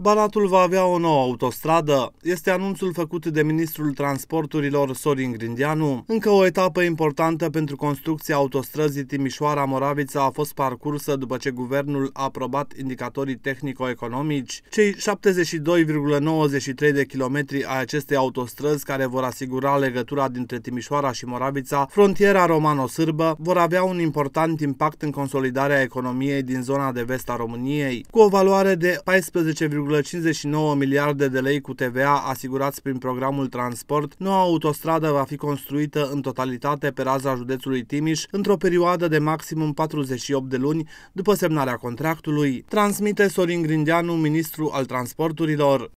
Banatul va avea o nouă autostradă, este anunțul făcut de ministrul transporturilor Sorin Grindeanu. Încă o etapă importantă pentru construcția autostrăzii Timișoara-Moravița a fost parcursă după ce guvernul a aprobat indicatorii tehnico-economici. Cei 72,93 de kilometri a acestei autostrăzi care vor asigura legătura dintre Timișoara și Moravița, frontiera romano-sârbă, vor avea un important impact în consolidarea economiei din zona de vest a României, cu o valoare de 14, miliarde de lei cu TVA asigurați prin programul Transport, noua autostradă va fi construită în totalitate pe raza județului Timiș într-o perioadă de maximum 48 de luni după semnarea contractului, transmite Sorin Grindeanu, ministru al transporturilor.